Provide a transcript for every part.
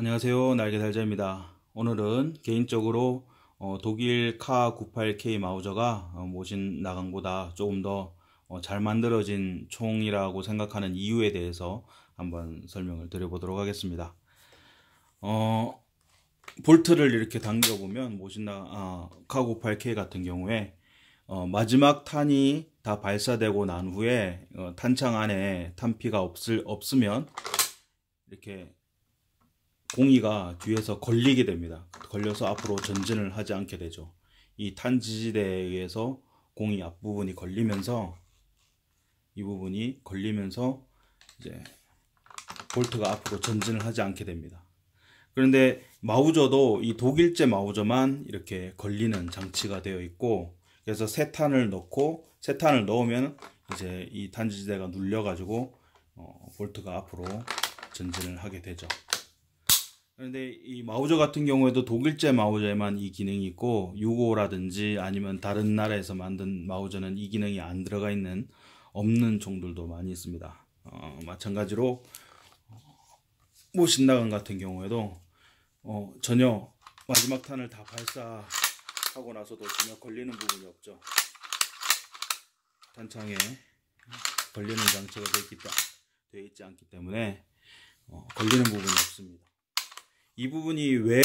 안녕하세요 날개살자입니다 오늘은 개인적으로 어, 독일 카 98K 마우저가 어, 모신 나강보다 조금 더잘 어, 만들어진 총이라고 생각하는 이유에 대해서 한번 설명을 드려보도록 하겠습니다 어, 볼트를 이렇게 당겨보면 모신나 아, 카 98K 같은 경우에 어, 마지막 탄이 다 발사되고 난 후에 어, 탄창 안에 탄피가 없을, 없으면 이렇게 공이가 뒤에서 걸리게 됩니다. 걸려서 앞으로 전진을 하지 않게 되죠. 이 탄지지대에 의해서 공이 앞부분이 걸리면서 이 부분이 걸리면서 이제 볼트가 앞으로 전진을 하지 않게 됩니다. 그런데 마우저도 이 독일제 마우저만 이렇게 걸리는 장치가 되어 있고 그래서 세탄을 넣고 세탄을 넣으면 이제 이 탄지지대가 눌려 가지고 어, 볼트가 앞으로 전진을 하게 되죠. 그런데 이 마우저 같은 경우에도 독일제 마우저에만 이 기능이 있고 6호라든지 아니면 다른 나라에서 만든 마우저는 이 기능이 안 들어가 있는 없는 종들도 많이 있습니다. 어, 마찬가지로 뭐 신나간 같은 경우에도 어, 전혀 마지막 탄을 다 발사하고 나서도 전혀 걸리는 부분이 없죠. 탄창에 걸리는 장치가 되어 있기, 되어 있지 않기 때문에 어, 걸리는 부분이 없습니다. 이 부분이 왜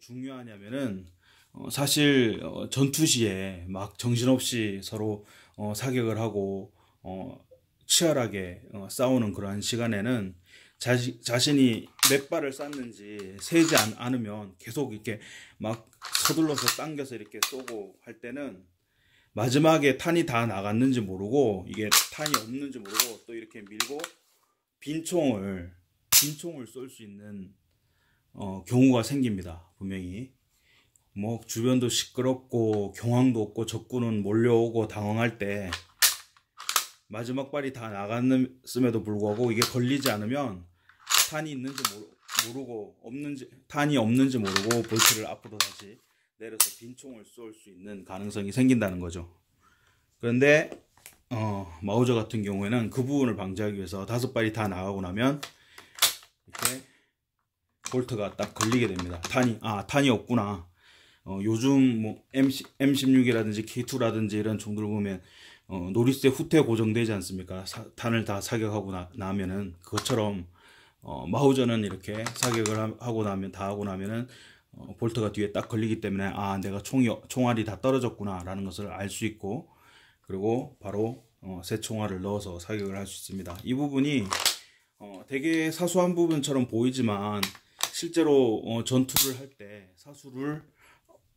중요하냐면은 어, 사실 어, 전투 시에 막 정신없이 서로 어, 사격을 하고 어, 치열하게 어, 싸우는 그러한 시간에는 자시, 자신이 몇 발을 쐈는지 세지 않, 으면 계속 이렇게 막 서둘러서 당겨서 이렇게 쏘고 할 때는 마지막에 탄이 다 나갔는지 모르고 이게 탄이 없는지 모르고 또 이렇게 밀고 빈 총을 빈 총을 쏠 수 있는 어, 경우가 생깁니다. 분명히. 뭐 주변도 시끄럽고 경황도 없고 적군은 몰려오고 당황할 때 마지막 발이 다 나갔음에도 불구하고 이게 걸리지 않으면 탄이 있는지 모르, 고 없는지 탄이 없는지 모르고 볼트를 앞으로 다시 내려서 빈 총을 쏠 수 있는 가능성이 생긴다는 거죠. 그런데 어, 마우저 같은 경우에는 그 부분을 방지하기 위해서 다섯 발이 다 나가고 나면 이렇게 볼트가 딱 걸리게 됩니다. 단이 아 단이 없구나. 어, 요즘 뭐 M M16이라든지 K2라든지 이런 종들 보면 어, 노리스의 후퇴 고정되지 않습니까? 사, 단을 다 사격하고 나, 나면은 그것처럼 어, 마우저는 이렇게 사격을 하고 나면 다 하고 나면은 어, 볼트가 뒤에 딱 걸리기 때문에 아 내가 총이 총알이 다 떨어졌구나라는 것을 알 수 있고 그리고 바로 어, 새 총알을 넣어서 사격을 할 수 있습니다. 이 부분이 어, 되게 사소한 부분처럼 보이지만 실제로 어, 전투를 할 때 사수를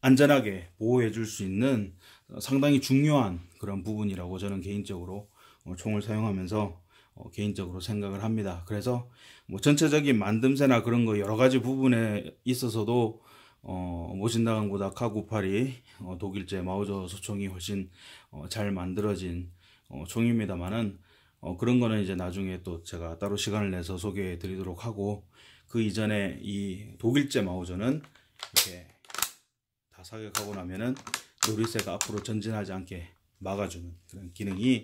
안전하게 보호해 줄 수 있는 어, 상당히 중요한 그런 부분이라고 저는 개인적으로 어, 총을 사용하면서 어, 개인적으로 생각을 합니다. 그래서 뭐 전체적인 만듦새나 그런 거 여러 가지 부분에 있어서도 어, 모신다보다 카구팔이 어, 독일제 마우저 소총이 훨씬 어, 잘 만들어진 어, 총입니다만은 어, 그런 거는 이제 나중에 또 제가 따로 시간을 내서 소개해 드리도록 하고 그 이전에 이 독일제 마우저는 이렇게 다 사격하고 나면은 놀이새가 앞으로 전진하지 않게 막아주는 그런 기능이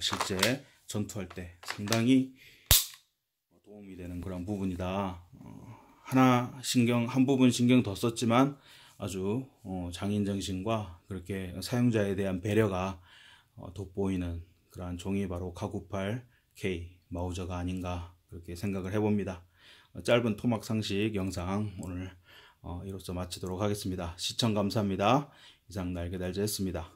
실제 전투할 때 상당히 도움이 되는 그런 부분이다. 어, 하나 신경 한 부분 신경 더 썼지만 아주 어, 장인 정신과 그렇게 사용자에 대한 배려가 어, 돋보이는 그러한 종이 바로 카구팔 K 마우저가 아닌가 그렇게 생각을 해봅니다. 어, 짧은 토막 상식 영상 오늘 어, 이로써 마치도록 하겠습니다. 시청 감사합니다. 이상 날개달제였습니다.